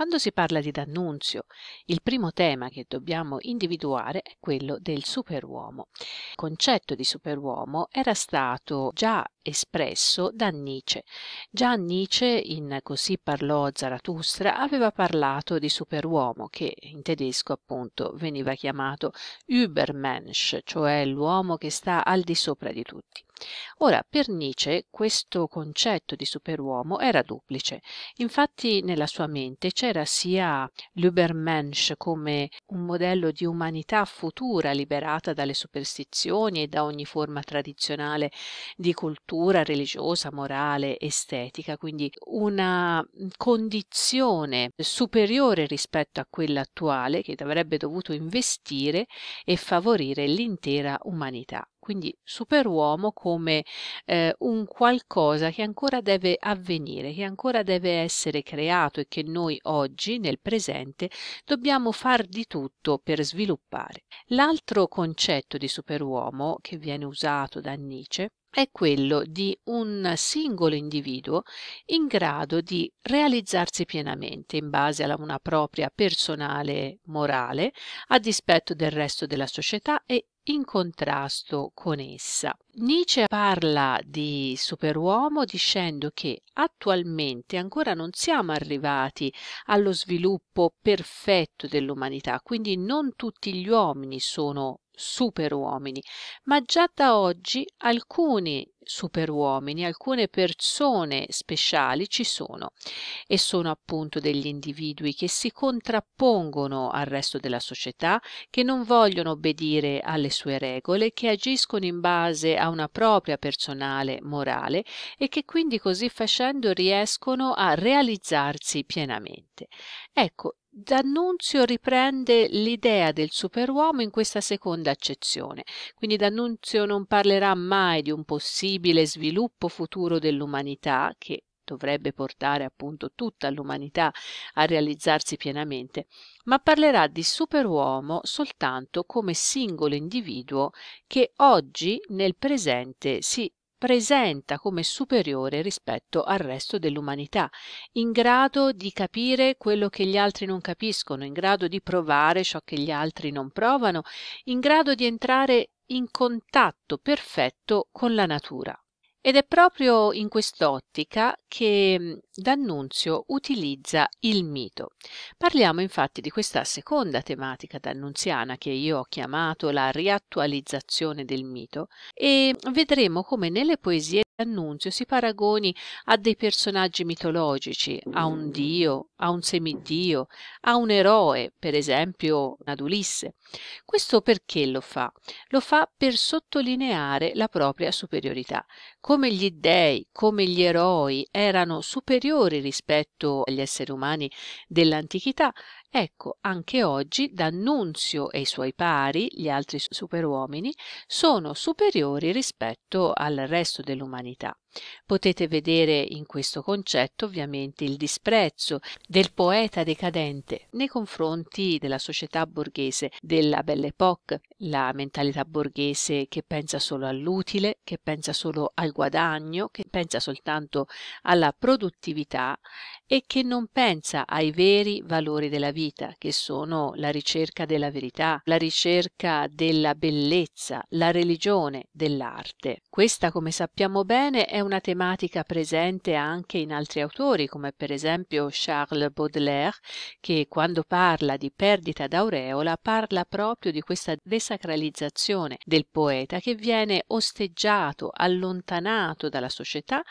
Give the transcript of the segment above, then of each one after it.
Quando si parla di D'Annunzio, il primo tema che dobbiamo individuare è quello del superuomo. Il concetto di superuomo era stato già espresso da Nietzsche. Già Nietzsche, in Così parlò Zarathustra, aveva parlato di superuomo, che in tedesco appunto veniva chiamato Übermensch, cioè l'uomo che sta al di sopra di tutti. Ora, per Nietzsche questo concetto di superuomo era duplice. Infatti nella sua mente c'era sia l'Übermensch come un modello di umanità futura liberata dalle superstizioni e da ogni forma tradizionale di cultura, cultura religiosa, morale, estetica, quindi una mhmm, condizione superiore rispetto a quella attuale che avrebbe dovuto investire e favorire l'intera umanità. Quindi superuomo come eh, un qualcosa che ancora deve avvenire, che ancora deve essere creato e che noi oggi, nel presente, dobbiamo far di tutto per sviluppare. L'altro concetto di superuomo che viene usato da Nietzsche è quello di un singolo individuo in grado di realizzarsi pienamente in base a una propria personale morale, a dispetto del resto della società e in contrasto con essa. Nietzsche parla di superuomo dicendo che attualmente ancora non siamo arrivati allo sviluppo perfetto dell'umanità, quindi non tutti gli uomini sono superuomini, ma già da oggi alcuni superuomini, alcune persone speciali ci sono e sono appunto degli individui che si contrappongono al resto della società, che non vogliono obbedire alle sue regole, che agiscono in base a una propria personale morale e che quindi così facendo riescono a realizzarsi pienamente. Ecco, D'Annunzio riprende l'idea del superuomo in questa seconda accezione, quindi D'Annunzio non parlerà mai di un possibile sviluppo futuro dell'umanità che dovrebbe portare appunto tutta l'umanità a realizzarsi pienamente, ma parlerà di superuomo soltanto come singolo individuo che oggi nel presente si presenta come superiore rispetto al resto dell'umanità, in grado di capire quello che gli altri non capiscono, in grado di provare ciò che gli altri non provano, in grado di entrare in contatto perfetto con la natura. Ed è proprio in quest'ottica che D'Annunzio utilizza il mito. Parliamo infatti di questa seconda tematica d'annunziana che io ho chiamato la riattualizzazione del mito e vedremo come nelle poesie D'Annunzio si paragoni a dei personaggi mitologici, a un dio, a un semidio, a un eroe, per esempio ad Ulisse. Questo perché lo fa? Lo fa per sottolineare la propria superiorità. Come gli dei, come gli eroi erano superiori superiori rispetto agli esseri umani dell'antichità Ecco, anche oggi D'Annunzio e i suoi pari, gli altri superuomini, sono superiori rispetto al resto dell'umanità. Potete vedere in questo concetto ovviamente il disprezzo del poeta decadente nei confronti della società borghese della Belle Époque, la mentalità borghese che pensa solo all'utile, che pensa solo al guadagno, che pensa soltanto alla produttività e che non pensa ai veri valori della vita vita, che sono la ricerca della verità, la ricerca della bellezza, la religione dell'arte. Questa, come sappiamo bene, è una tematica presente anche in altri autori, come per esempio Charles Baudelaire, che quando parla di perdita d'aureola parla proprio di questa desacralizzazione del poeta che viene osteggiato, allontanato dalla società,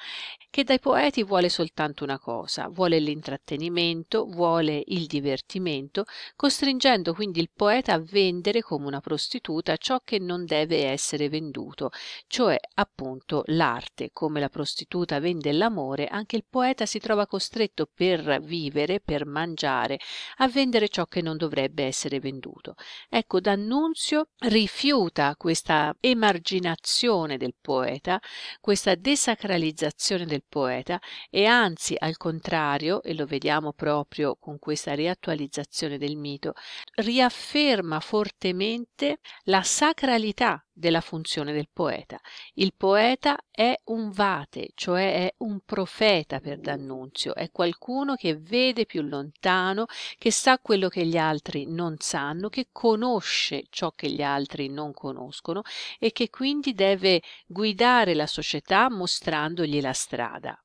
che dai poeti vuole soltanto una cosa, vuole l'intrattenimento, vuole il divertimento, sentimento, costringendo quindi il poeta a vendere come una prostituta ciò che non deve essere venduto, cioè appunto l'arte. Come la prostituta vende l'amore, anche il poeta si trova costretto per vivere, per mangiare, a vendere ciò che non dovrebbe essere venduto. Ecco, D'Annunzio rifiuta questa emarginazione del poeta, questa desacralizzazione del poeta e anzi al contrario, e lo vediamo proprio con questa riattualizzazione, realizzazione del mito, riafferma fortemente la sacralità della funzione del poeta. Il poeta è un vate, cioè è un profeta per D'Annunzio, è qualcuno che vede più lontano, che sa quello che gli altri non sanno, che conosce ciò che gli altri non conoscono e che quindi deve guidare la società mostrandogli la strada.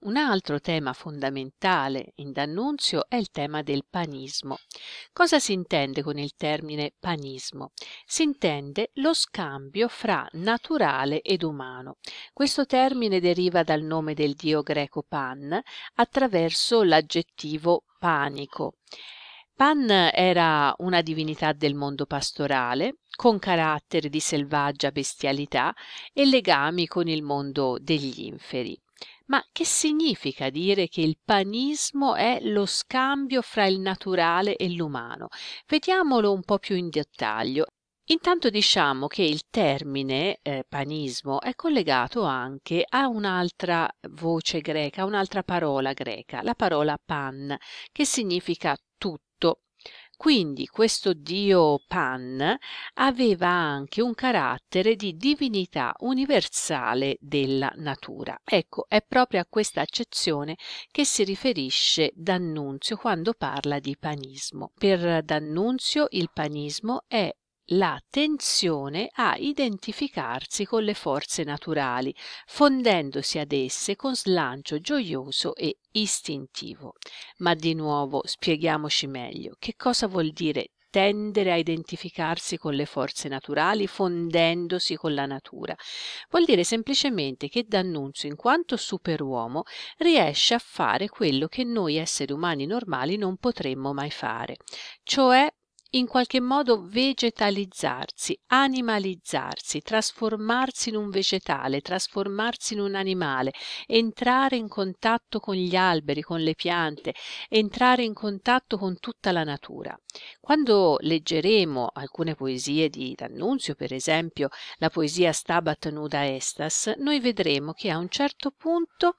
Un altro tema fondamentale in D'Annunzio è il tema del panismo. Cosa si intende con il termine panismo? Si intende lo scambio fra naturale ed umano. Questo termine deriva dal nome del dio greco Pan attraverso l'aggettivo panico. Pan era una divinità del mondo pastorale, con carattere di selvaggia bestialità e legami con il mondo degli inferi. Ma che significa dire che il panismo è lo scambio fra il naturale e l'umano? Vediamolo un po' più in dettaglio Intanto diciamo che il termine eh, panismo è collegato anche a un'altra voce greca, un'altra parola greca, la parola pan, che significa quindi questo dio Pan aveva anche un carattere di divinità universale della natura. Ecco, è proprio a questa accezione che si riferisce D'Annunzio quando parla di panismo. Per D'Annunzio il panismo è la tensione a identificarsi con le forze naturali, fondendosi ad esse con slancio gioioso e istintivo. Ma di nuovo spieghiamoci meglio che cosa vuol dire tendere a identificarsi con le forze naturali fondendosi con la natura. Vuol dire semplicemente che D'Annunzio, in quanto superuomo, riesce a fare quello che noi esseri umani normali non potremmo mai fare, cioè in qualche modo vegetalizzarsi, animalizzarsi, trasformarsi in un vegetale, trasformarsi in un animale, entrare in contatto con gli alberi, con le piante, entrare in contatto con tutta la natura. Quando leggeremo alcune poesie di D'Annunzio, per esempio la poesia Stabat nuda estas, noi vedremo che a un certo punto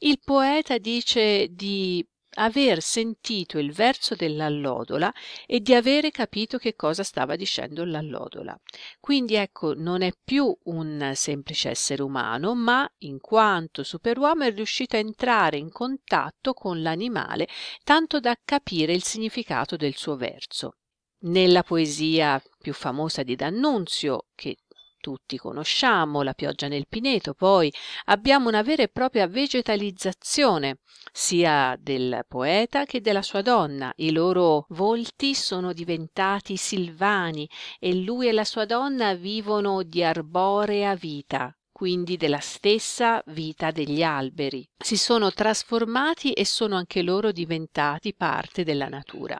il poeta dice di aver sentito il verso dell'allodola e di avere capito che cosa stava dicendo l'allodola. Quindi ecco, non è più un semplice essere umano, ma in quanto superuomo è riuscito a entrare in contatto con l'animale tanto da capire il significato del suo verso. Nella poesia più famosa di D'Annunzio, che tutti conosciamo, la pioggia nel pineto, poi abbiamo una vera e propria vegetalizzazione sia del poeta che della sua donna, i loro volti sono diventati silvani e lui e la sua donna vivono di arborea vita, quindi della stessa vita degli alberi. Si sono trasformati e sono anche loro diventati parte della natura.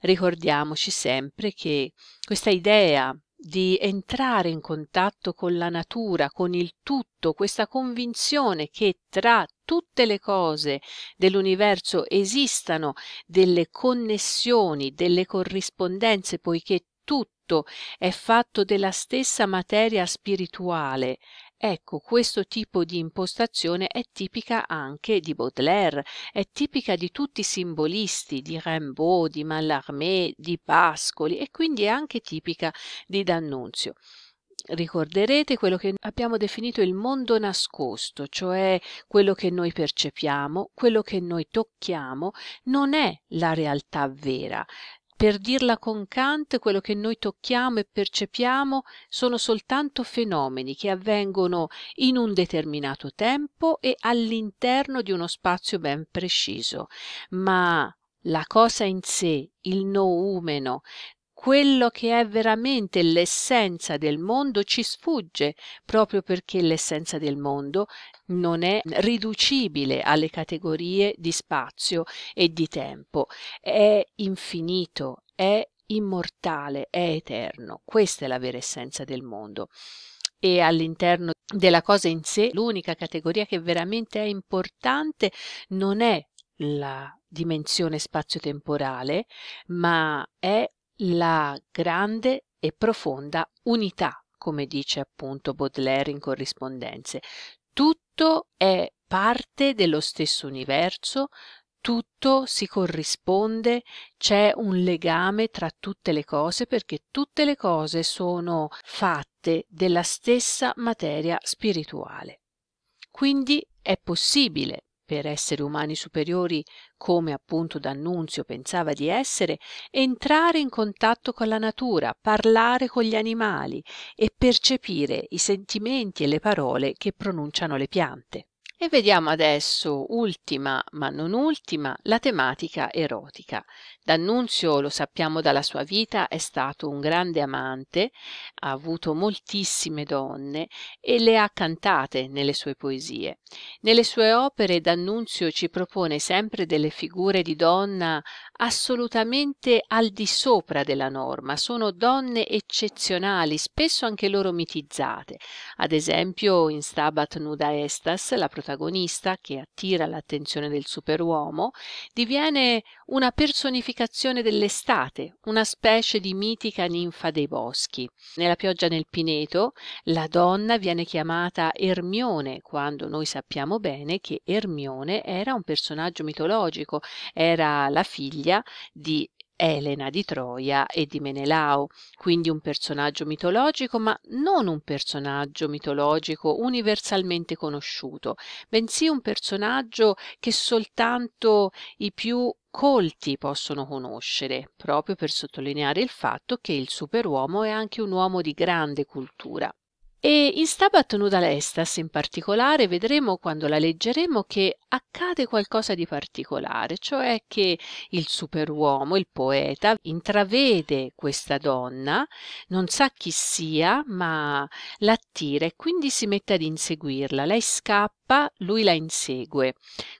Ricordiamoci sempre che questa idea di entrare in contatto con la natura, con il tutto, questa convinzione che tra tutte le cose dell'universo esistano delle connessioni, delle corrispondenze, poiché tutto è fatto della stessa materia spirituale, Ecco, questo tipo di impostazione è tipica anche di Baudelaire, è tipica di tutti i simbolisti, di Rimbaud, di Mallarmé, di Pascoli e quindi è anche tipica di D'Annunzio. Ricorderete quello che abbiamo definito il mondo nascosto, cioè quello che noi percepiamo, quello che noi tocchiamo, non è la realtà vera. Per dirla con Kant, quello che noi tocchiamo e percepiamo sono soltanto fenomeni che avvengono in un determinato tempo e all'interno di uno spazio ben preciso, ma la cosa in sé, il noumeno, quello che è veramente l'essenza del mondo ci sfugge, proprio perché l'essenza del mondo non è riducibile alle categorie di spazio e di tempo, è infinito, è immortale, è eterno. Questa è la vera essenza del mondo. E all'interno della cosa in sé, l'unica categoria che veramente è importante non è la dimensione spazio-temporale, ma è la grande e profonda unità, come dice appunto Baudelaire in corrispondenze. Tutto è parte dello stesso universo, tutto si corrisponde, c'è un legame tra tutte le cose perché tutte le cose sono fatte della stessa materia spirituale. Quindi è possibile per esseri umani superiori come appunto d'annunzio pensava di essere entrare in contatto con la natura parlare con gli animali e percepire i sentimenti e le parole che pronunciano le piante e vediamo adesso, ultima ma non ultima, la tematica erotica. D'Annunzio, lo sappiamo dalla sua vita, è stato un grande amante, ha avuto moltissime donne e le ha cantate nelle sue poesie. Nelle sue opere D'Annunzio ci propone sempre delle figure di donna assolutamente al di sopra della norma, sono donne eccezionali, spesso anche loro mitizzate. Ad esempio in Stabat Nuda Estas, la protagonista protagonista, che attira l'attenzione del superuomo, diviene una personificazione dell'estate, una specie di mitica ninfa dei boschi. Nella pioggia nel Pineto, la donna viene chiamata Ermione, quando noi sappiamo bene che Ermione era un personaggio mitologico, era la figlia di Elena di Troia e di Menelao, quindi un personaggio mitologico, ma non un personaggio mitologico universalmente conosciuto, bensì un personaggio che soltanto i più colti possono conoscere, proprio per sottolineare il fatto che il superuomo è anche un uomo di grande cultura. E in Stabat Lestas in particolare vedremo quando la leggeremo che accade qualcosa di particolare, cioè che il superuomo, il poeta, intravede questa donna, non sa chi sia, ma l'attira e quindi si mette ad inseguirla. Lei scappa scappa, lui la insegue.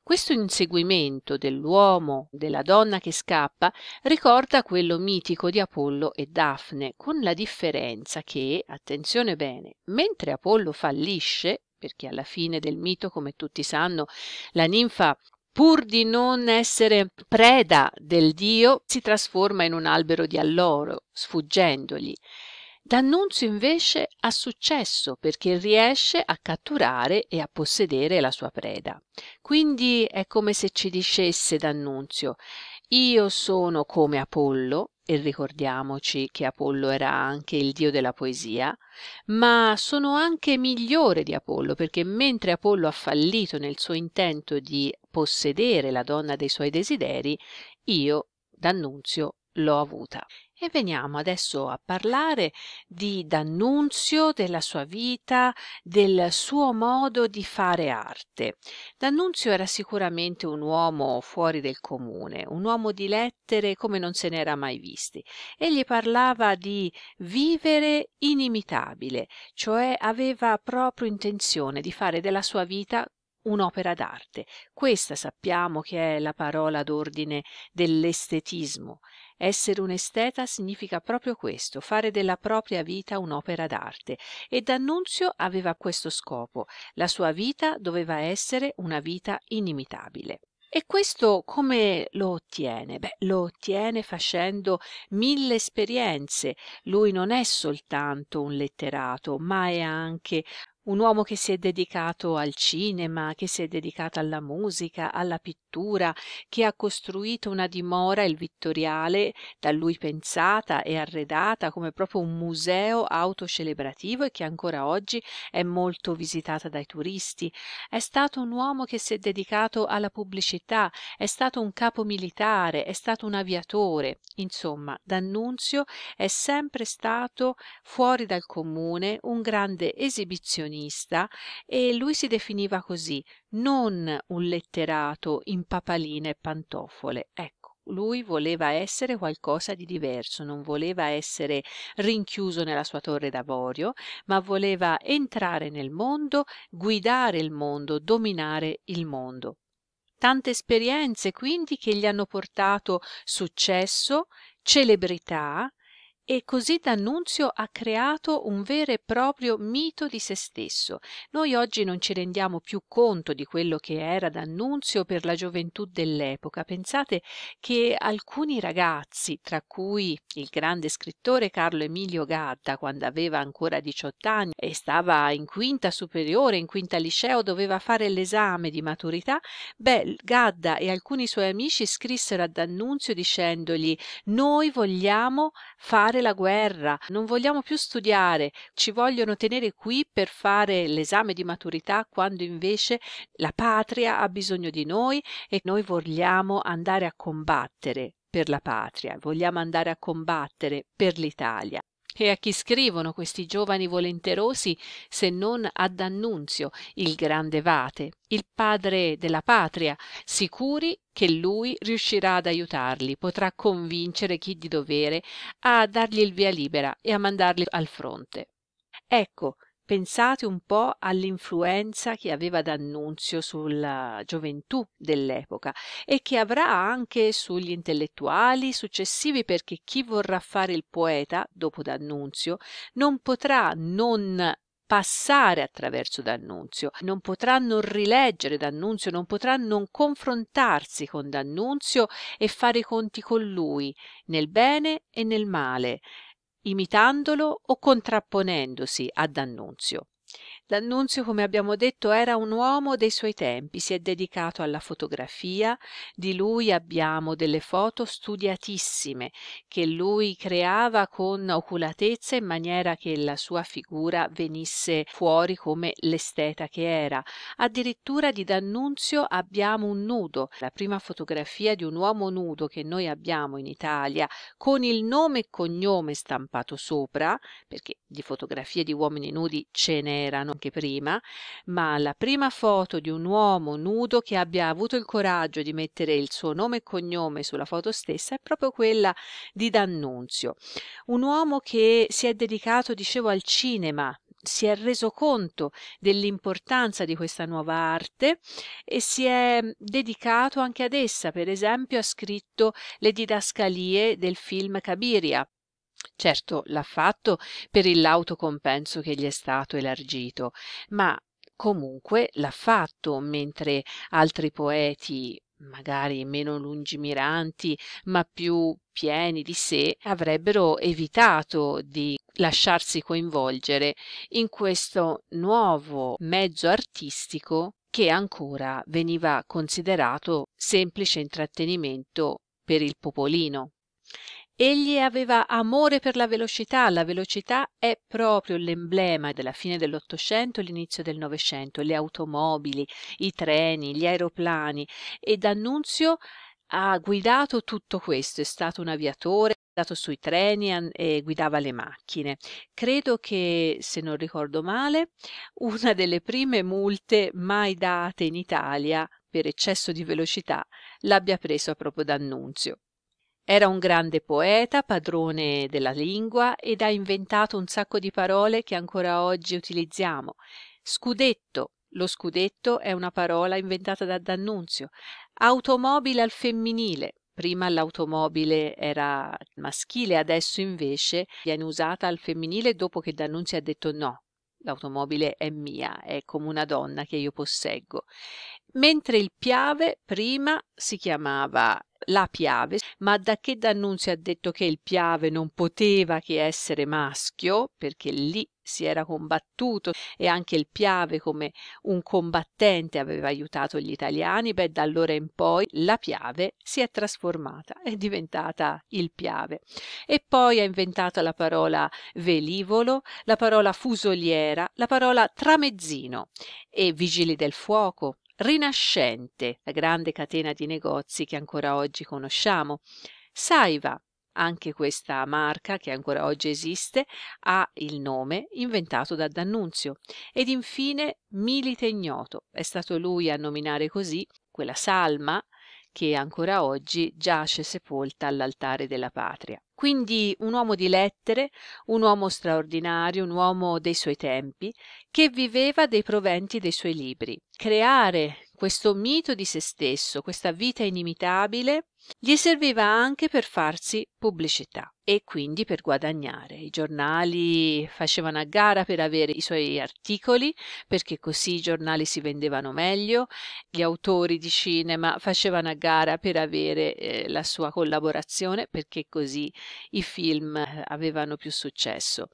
Questo inseguimento dell'uomo, della donna che scappa, ricorda quello mitico di Apollo e Daphne, con la differenza che, attenzione bene, mentre Apollo fallisce, perché alla fine del mito, come tutti sanno, la ninfa pur di non essere preda del dio, si trasforma in un albero di alloro, sfuggendogli. D'Annunzio invece ha successo perché riesce a catturare e a possedere la sua preda. Quindi è come se ci dicesse D'Annunzio io sono come Apollo, e ricordiamoci che Apollo era anche il dio della poesia, ma sono anche migliore di Apollo, perché mentre Apollo ha fallito nel suo intento di possedere la donna dei suoi desideri, io, D'Annunzio, l'ho avuta. E veniamo adesso a parlare di D'Annunzio, della sua vita, del suo modo di fare arte. D'Annunzio era sicuramente un uomo fuori del comune, un uomo di lettere come non se n'era mai visti. Egli parlava di vivere inimitabile, cioè aveva proprio intenzione di fare della sua vita un'opera d'arte. Questa sappiamo che è la parola d'ordine dell'estetismo essere un esteta significa proprio questo, fare della propria vita un'opera d'arte, e D'Annunzio aveva questo scopo. La sua vita doveva essere una vita inimitabile. E questo come lo ottiene? Beh, lo ottiene facendo mille esperienze. Lui non è soltanto un letterato, ma è anche un uomo che si è dedicato al cinema, che si è dedicato alla musica, alla pittura, che ha costruito una dimora, il Vittoriale, da lui pensata e arredata come proprio un museo autocelebrativo e che ancora oggi è molto visitata dai turisti. È stato un uomo che si è dedicato alla pubblicità, è stato un capo militare, è stato un aviatore. Insomma, D'Annunzio è sempre stato fuori dal comune un grande esibizionista romanista e lui si definiva così non un letterato in papaline e pantofole ecco lui voleva essere qualcosa di diverso non voleva essere rinchiuso nella sua torre d'avorio ma voleva entrare nel mondo guidare il mondo dominare il mondo tante esperienze quindi che gli hanno portato successo celebrità e così D'Annunzio ha creato un vero e proprio mito di se stesso. Noi oggi non ci rendiamo più conto di quello che era D'Annunzio per la gioventù dell'epoca. Pensate che alcuni ragazzi, tra cui il grande scrittore Carlo Emilio Gadda, quando aveva ancora 18 anni e stava in quinta superiore, in quinta liceo, doveva fare l'esame di maturità, beh, Gadda e alcuni suoi amici scrissero a D'Annunzio dicendogli noi vogliamo fare fare la guerra, non vogliamo più studiare, ci vogliono tenere qui per fare l'esame di maturità quando invece la patria ha bisogno di noi e noi vogliamo andare a combattere per la patria, vogliamo andare a combattere per l'Italia. E a chi scrivono questi giovani volenterosi se non ad Annunzio, il grande vate, il padre della patria, sicuri che lui riuscirà ad aiutarli, potrà convincere chi di dovere a dargli il via libera e a mandarli al fronte. Ecco, Pensate un po' all'influenza che aveva D'Annunzio sulla gioventù dell'epoca e che avrà anche sugli intellettuali successivi perché chi vorrà fare il poeta dopo D'Annunzio non potrà non passare attraverso D'Annunzio, non potrà non rileggere D'Annunzio, non potrà non confrontarsi con D'Annunzio e fare i conti con lui nel bene e nel male, imitandolo o contrapponendosi ad Annunzio. D'Annunzio, come abbiamo detto, era un uomo dei suoi tempi, si è dedicato alla fotografia, di lui abbiamo delle foto studiatissime che lui creava con oculatezza in maniera che la sua figura venisse fuori come l'esteta che era. Addirittura di D'Annunzio abbiamo un nudo, la prima fotografia di un uomo nudo che noi abbiamo in Italia con il nome e cognome stampato sopra, perché di fotografie di uomini nudi ce n'erano anche prima, ma la prima foto di un uomo nudo che abbia avuto il coraggio di mettere il suo nome e cognome sulla foto stessa è proprio quella di D'Annunzio. Un uomo che si è dedicato, dicevo, al cinema si è reso conto dell'importanza di questa nuova arte e si è dedicato anche ad essa. Per esempio, ha scritto le didascalie del film Cabiria, Certo, l'ha fatto per il lauto compenso che gli è stato elargito, ma comunque l'ha fatto, mentre altri poeti, magari meno lungimiranti, ma più pieni di sé, avrebbero evitato di lasciarsi coinvolgere in questo nuovo mezzo artistico che ancora veniva considerato semplice intrattenimento per il popolino. Egli aveva amore per la velocità, la velocità è proprio l'emblema della fine dell'Ottocento e l'inizio del Novecento, le automobili, i treni, gli aeroplani e D'Annunzio ha guidato tutto questo, è stato un aviatore, è andato sui treni e guidava le macchine. Credo che, se non ricordo male, una delle prime multe mai date in Italia per eccesso di velocità l'abbia preso proprio D'Annunzio. Era un grande poeta, padrone della lingua ed ha inventato un sacco di parole che ancora oggi utilizziamo. Scudetto. Lo scudetto è una parola inventata da D'Annunzio. Automobile al femminile. Prima l'automobile era maschile, adesso invece viene usata al femminile dopo che D'Annunzio ha detto no. L'automobile è mia, è come una donna che io posseggo mentre il Piave prima si chiamava la Piave, ma da che D'Annunzio ha detto che il Piave non poteva che essere maschio, perché lì si era combattuto e anche il Piave come un combattente aveva aiutato gli italiani, beh da allora in poi la Piave si è trasformata, è diventata il Piave. E poi ha inventato la parola velivolo, la parola fusoliera, la parola tramezzino e vigili del fuoco, Rinascente, la grande catena di negozi che ancora oggi conosciamo. Saiva, anche questa marca che ancora oggi esiste, ha il nome inventato da D'Annunzio. Ed infine Milite Ignoto, è stato lui a nominare così quella salma che ancora oggi giace sepolta all'altare della patria. Quindi un uomo di lettere, un uomo straordinario, un uomo dei suoi tempi, che viveva dei proventi dei suoi libri. Creare questo mito di se stesso, questa vita inimitabile, gli serviva anche per farsi pubblicità e quindi per guadagnare. I giornali facevano a gara per avere i suoi articoli, perché così i giornali si vendevano meglio, gli autori di cinema facevano a gara per avere eh, la sua collaborazione, perché così i film eh, avevano più successo.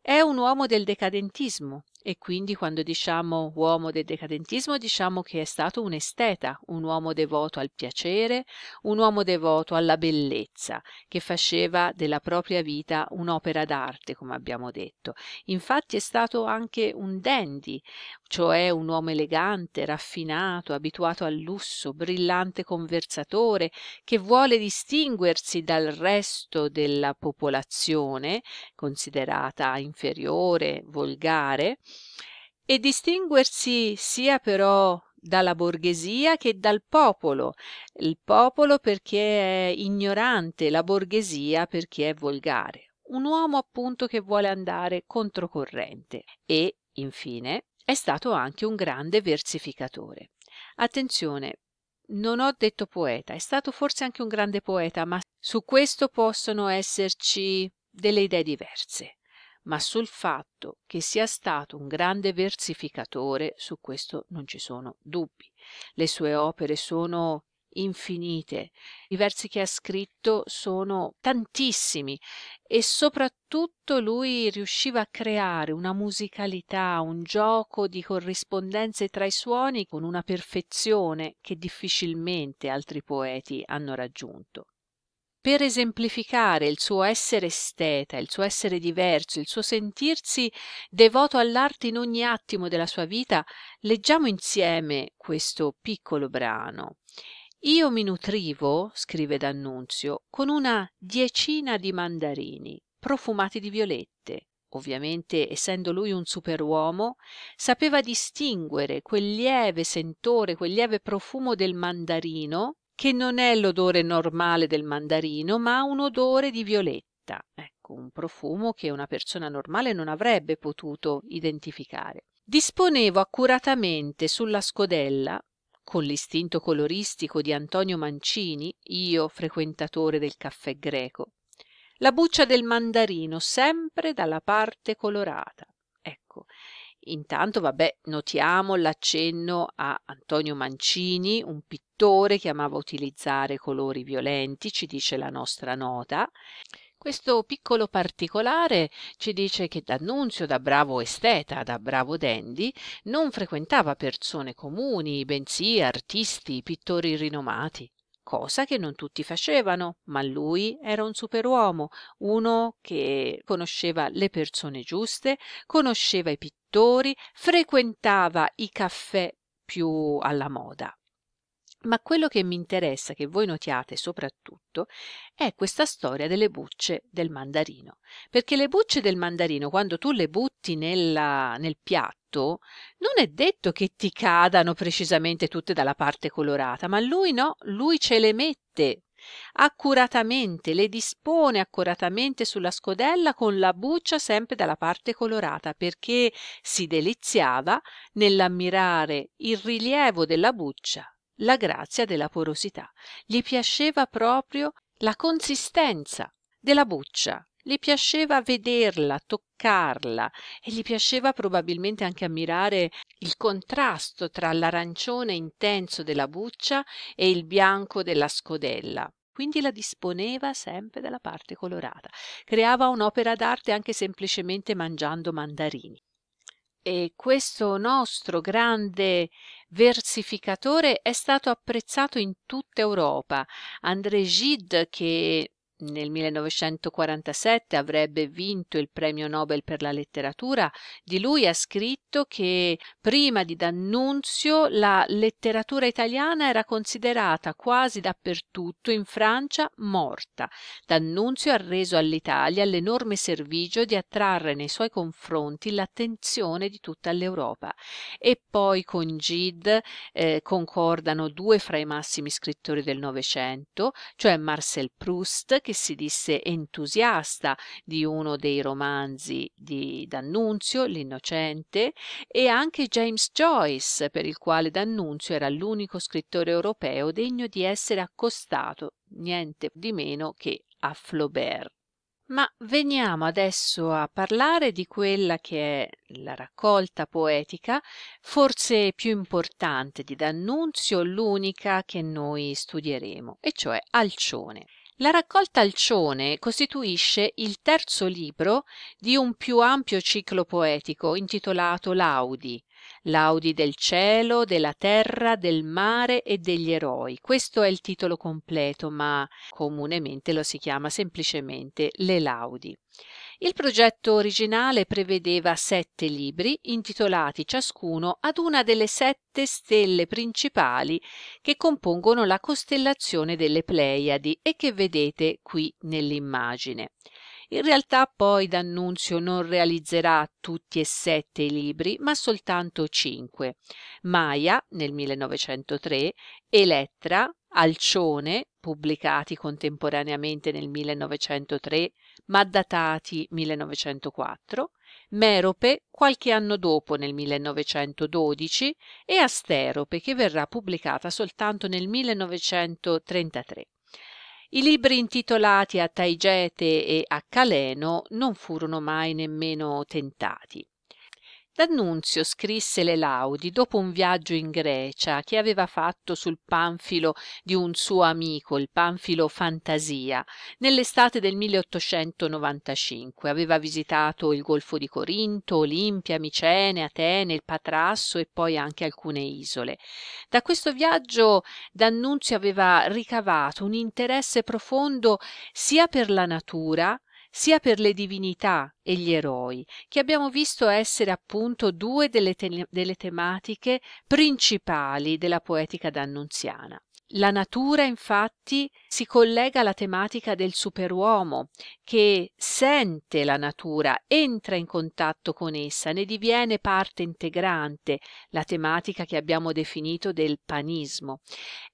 È un uomo del decadentismo, e quindi quando diciamo uomo del decadentismo diciamo che è stato un esteta, un uomo devoto al piacere, un uomo devoto alla bellezza, che faceva della propria vita un'opera d'arte, come abbiamo detto. Infatti è stato anche un dandy, cioè un uomo elegante, raffinato, abituato al lusso, brillante conversatore, che vuole distinguersi dal resto della popolazione, considerata inferiore, volgare, e distinguersi sia però dalla borghesia che dal popolo, il popolo perché è ignorante, la borghesia perché è volgare. Un uomo appunto che vuole andare controcorrente e, infine, è stato anche un grande versificatore. Attenzione, non ho detto poeta, è stato forse anche un grande poeta, ma su questo possono esserci delle idee diverse ma sul fatto che sia stato un grande versificatore su questo non ci sono dubbi. Le sue opere sono infinite, i versi che ha scritto sono tantissimi e soprattutto lui riusciva a creare una musicalità, un gioco di corrispondenze tra i suoni con una perfezione che difficilmente altri poeti hanno raggiunto per esemplificare il suo essere esteta, il suo essere diverso, il suo sentirsi devoto all'arte in ogni attimo della sua vita, leggiamo insieme questo piccolo brano. Io mi nutrivo, scrive D'Annunzio, con una diecina di mandarini profumati di violette. Ovviamente, essendo lui un superuomo, sapeva distinguere quel lieve sentore, quel lieve profumo del mandarino che non è l'odore normale del mandarino, ma un odore di violetta, ecco, un profumo che una persona normale non avrebbe potuto identificare. Disponevo accuratamente sulla scodella, con l'istinto coloristico di Antonio Mancini, io frequentatore del caffè greco, la buccia del mandarino sempre dalla parte colorata. Ecco, intanto, vabbè, notiamo l'accenno a Antonio Mancini, un pittore pittore che amava utilizzare colori violenti, ci dice la nostra nota. Questo piccolo particolare ci dice che D'Annunzio, da bravo esteta, da bravo dandy, non frequentava persone comuni, bensì artisti, pittori rinomati, cosa che non tutti facevano, ma lui era un superuomo, uno che conosceva le persone giuste, conosceva i pittori, frequentava i caffè più alla moda. Ma quello che mi interessa che voi notiate soprattutto è questa storia delle bucce del mandarino, perché le bucce del mandarino, quando tu le butti nella, nel piatto, non è detto che ti cadano precisamente tutte dalla parte colorata, ma lui no, lui ce le mette accuratamente, le dispone accuratamente sulla scodella con la buccia sempre dalla parte colorata, perché si deliziava nell'ammirare il rilievo della buccia la grazia della porosità, gli piaceva proprio la consistenza della buccia, gli piaceva vederla, toccarla e gli piaceva probabilmente anche ammirare il contrasto tra l'arancione intenso della buccia e il bianco della scodella. Quindi la disponeva sempre dalla parte colorata. Creava un'opera d'arte anche semplicemente mangiando mandarini e questo nostro grande versificatore è stato apprezzato in tutta Europa. André Gide, che nel 1947 avrebbe vinto il premio Nobel per la letteratura. Di lui ha scritto che prima di D'Annunzio la letteratura italiana era considerata quasi dappertutto in Francia morta. D'Annunzio ha reso all'Italia l'enorme servigio di attrarre nei suoi confronti l'attenzione di tutta l'Europa. E poi con Gide eh, concordano due fra i massimi scrittori del Novecento, cioè Marcel Proust che si disse entusiasta di uno dei romanzi di D'Annunzio, L'Innocente, e anche James Joyce, per il quale D'Annunzio era l'unico scrittore europeo degno di essere accostato niente di meno che a Flaubert. Ma veniamo adesso a parlare di quella che è la raccolta poetica, forse più importante di D'Annunzio, l'unica che noi studieremo, e cioè Alcione. La raccolta Alcione costituisce il terzo libro di un più ampio ciclo poetico intitolato Laudi, Laudi del cielo, della terra, del mare e degli eroi. Questo è il titolo completo, ma comunemente lo si chiama semplicemente Le Laudi. Il progetto originale prevedeva sette libri intitolati ciascuno ad una delle sette stelle principali che compongono la costellazione delle Pleiadi e che vedete qui nell'immagine. In realtà poi D'Annunzio non realizzerà tutti e sette i libri, ma soltanto cinque. Maia nel 1903, Elettra, Alcione, pubblicati contemporaneamente nel 1903, Maddatati 1904, Merope qualche anno dopo nel 1912 e Asterope che verrà pubblicata soltanto nel 1933. I libri intitolati a Taigete e a Caleno non furono mai nemmeno tentati. D'Annunzio scrisse le laudi dopo un viaggio in Grecia che aveva fatto sul panfilo di un suo amico, il panfilo Fantasia, nell'estate del 1895. Aveva visitato il Golfo di Corinto, Olimpia, Micene, Atene, il Patrasso e poi anche alcune isole. Da questo viaggio D'Annunzio aveva ricavato un interesse profondo sia per la natura sia per le divinità e gli eroi, che abbiamo visto essere appunto due delle, te delle tematiche principali della poetica d'Annunziana. La natura infatti si collega alla tematica del superuomo che sente la natura, entra in contatto con essa, ne diviene parte integrante, la tematica che abbiamo definito del panismo,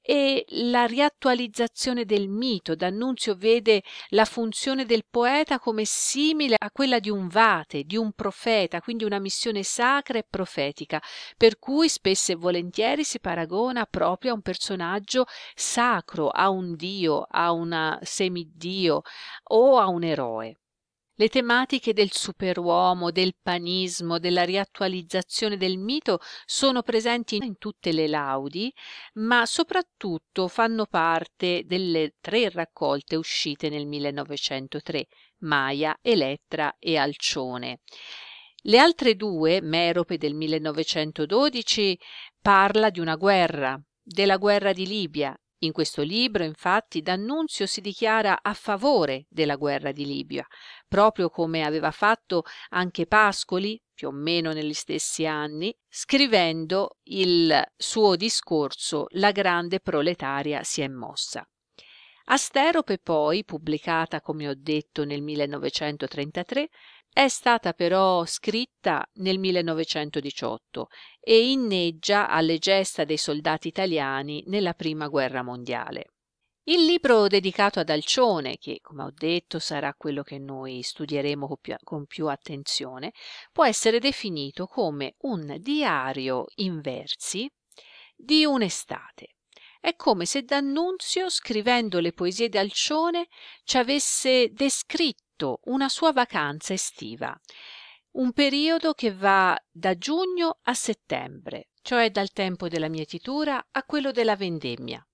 e la riattualizzazione del mito. D'Annunzio vede la funzione del poeta come simile a quella di un vate, di un profeta, quindi una missione sacra e profetica, per cui spesso e volentieri si paragona proprio a un personaggio sacro, a un dio, a un semidio o a un eroe. Le tematiche del superuomo, del panismo, della riattualizzazione del mito sono presenti in tutte le laudi, ma soprattutto fanno parte delle tre raccolte uscite nel 1903, Maia, Elettra e Alcione. Le altre due, Merope del 1912, parla di una guerra, della guerra di Libia in questo libro, infatti, D'Annunzio si dichiara a favore della guerra di Libia, proprio come aveva fatto anche Pascoli, più o meno negli stessi anni, scrivendo il suo discorso La grande proletaria si è mossa. Asterope poi, pubblicata come ho detto nel 1933, è stata però scritta nel 1918 e inneggia alle gesta dei soldati italiani nella Prima Guerra Mondiale. Il libro dedicato ad Alcione, che come ho detto sarà quello che noi studieremo con più, con più, attenzione, può essere definito come un diario in versi di un'estate, è come se D'Annunzio, scrivendo le poesie di Alcione, ci avesse descritto una sua vacanza estiva, un periodo che va da giugno a settembre, cioè dal tempo della mietitura a quello della vendemmia.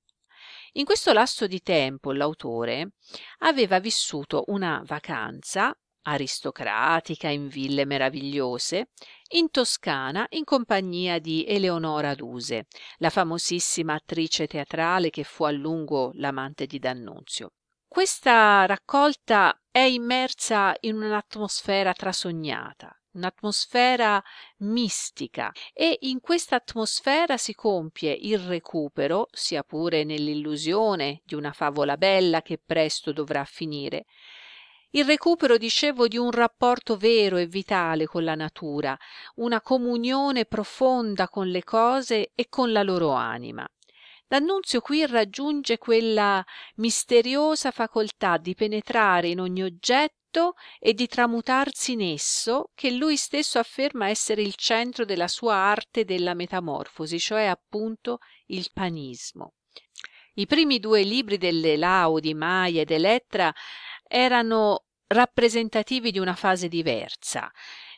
In questo lasso di tempo l'autore aveva vissuto una vacanza aristocratica in ville meravigliose in Toscana in compagnia di Eleonora Duse, la famosissima attrice teatrale che fu a lungo l'amante di D'Annunzio. Questa raccolta è immersa in un'atmosfera trasognata, un'atmosfera mistica e in questa atmosfera si compie il recupero, sia pure nell'illusione di una favola bella che presto dovrà finire, il recupero, dicevo, di un rapporto vero e vitale con la natura, una comunione profonda con le cose e con la loro anima. D'Annunzio qui raggiunge quella misteriosa facoltà di penetrare in ogni oggetto e di tramutarsi in esso che lui stesso afferma essere il centro della sua arte della metamorfosi, cioè appunto il panismo. I primi due libri delle Laudi, Maia ed Elettra erano rappresentativi di una fase diversa,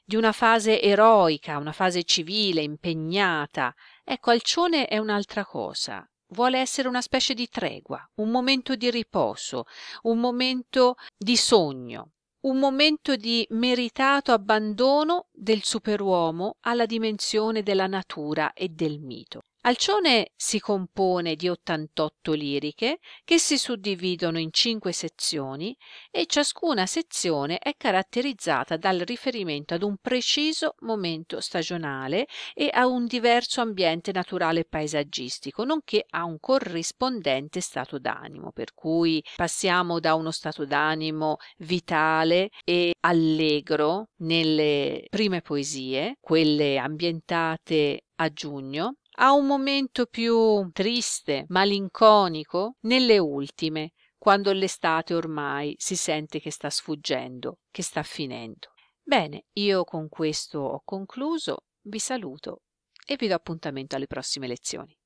di una fase eroica, una fase civile, impegnata. Ecco, Alcione è un'altra cosa. Vuole essere una specie di tregua, un momento di riposo, un momento di sogno, un momento di meritato abbandono del superuomo alla dimensione della natura e del mito. Alcione si compone di 88 liriche che si suddividono in 5 sezioni e ciascuna sezione è caratterizzata dal riferimento ad un preciso momento stagionale e a un diverso ambiente naturale e paesaggistico, nonché a un corrispondente stato d'animo, per cui passiamo da uno stato d'animo vitale e allegro nelle prime poesie, quelle ambientate a giugno, ha un momento più triste malinconico nelle ultime quando l'estate ormai si sente che sta sfuggendo che sta finendo bene io con questo ho concluso vi saluto e vi do appuntamento alle prossime lezioni